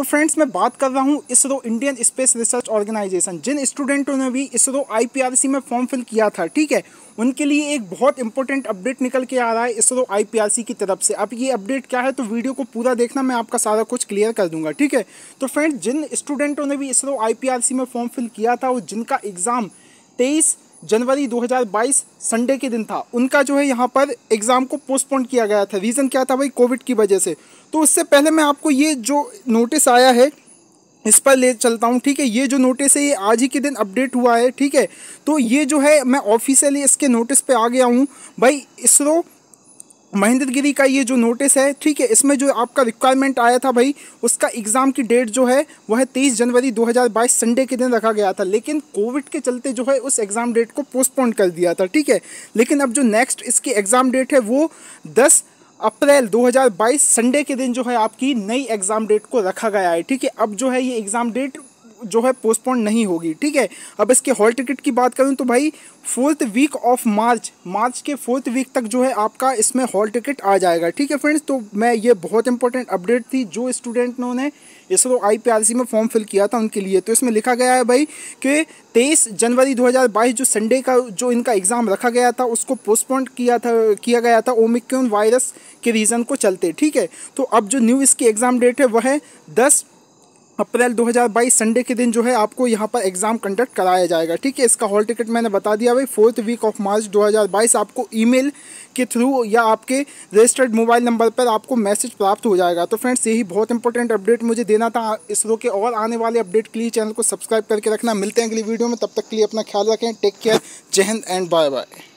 तो फ्रेंड्स मैं बात कर रहा हूँ ISRO Indian space research organisation जिन स्टूडेंटों ने भी इसरो आईपीआरसी में फॉर्म फिल किया था ठीक है उनके लिए एक बहुत इंपॉर्टेंट अपडेट निकल के आ रहा है इसरो आईपीआरसी की तरफ से अब ये अपडेट क्या है तो वीडियो को पूरा देखना मैं आपका सारा कुछ क्लियर कर दूंगा ठीक है तो फ्रेंड्स जिन स्टूडेंटों ने भी इसरो आई में फॉर्म फिल किया था और जिनका एग्ज़ाम तेईस जनवरी 2022 संडे के दिन था उनका जो है यहाँ पर एग्ज़ाम को पोस्टपोन किया गया था रीज़न क्या था भाई कोविड की वजह से तो उससे पहले मैं आपको ये जो नोटिस आया है इस पर ले चलता हूँ ठीक है ये जो नोटिस है ये आज ही के दिन अपडेट हुआ है ठीक है तो ये जो है मैं ऑफिशियली इसके नोटिस पे आ गया हूँ भाई इसरो महेंद्र गिरी का ये जो नोटिस है ठीक है इसमें जो आपका रिक्वायरमेंट आया था भाई उसका एग्ज़ाम की डेट जो है वह है तेईस जनवरी 2022 संडे के दिन रखा गया था लेकिन कोविड के चलते जो है उस एग्ज़ाम डेट को पोस्टपोन कर दिया था ठीक है लेकिन अब जो नेक्स्ट इसकी एग्ज़ाम डेट है वो दस अप्रैल 2022 संडे के दिन जो है आपकी नई एग्ज़ाम डेट को रखा गया है ठीक है अब जो है ये एग्ज़ाम डेट जो है पोस्टपोन नहीं होगी ठीक है अब इसके हॉल टिकट की बात करूँ तो भाई fourth week of March March के फोर्थ वीक तक जो है आपका इसमें हॉल टिकट आ जाएगा ठीक है फ्रेंड्स तो मैं ये बहुत इंपॉर्टेंट अपडेट थी जो स्टूडेंट ने इसरो आई में फॉर्म फिल किया था उनके लिए तो इसमें लिखा गया है भाई कि 23 जनवरी 2022 जो संडे का जो इनका एग्ज़ाम रखा गया था उसको पोस्टपोन किया था किया गया था ओमिक्रोन वायरस के रीज़न को चलते ठीक है तो अब जो न्यू इसकी एग्ज़ाम डेट है वह है दस अप्रैल 2022 संडे के दिन जो है आपको यहाँ पर एग्जाम कंडक्ट कराया जाएगा ठीक है इसका हॉल टिकट मैंने बता दिया भाई फोर्थ वीक ऑफ मार्च 2022 आपको ईमेल के थ्रू या आपके रजिस्टर्ड मोबाइल नंबर पर आपको मैसेज प्राप्त हो जाएगा तो फ्रेंड्स यही बहुत इंपॉर्टेंट अपडेट मुझे देना था इसरो के और आने वाले अपडेट के लिए चैनल को सब्सक्राइब करके रखना मिलते हैं अगली वीडियो में तब तक के लिए अपना ख्याल रखें टेक केयर जय हिंद एंड बाय बाय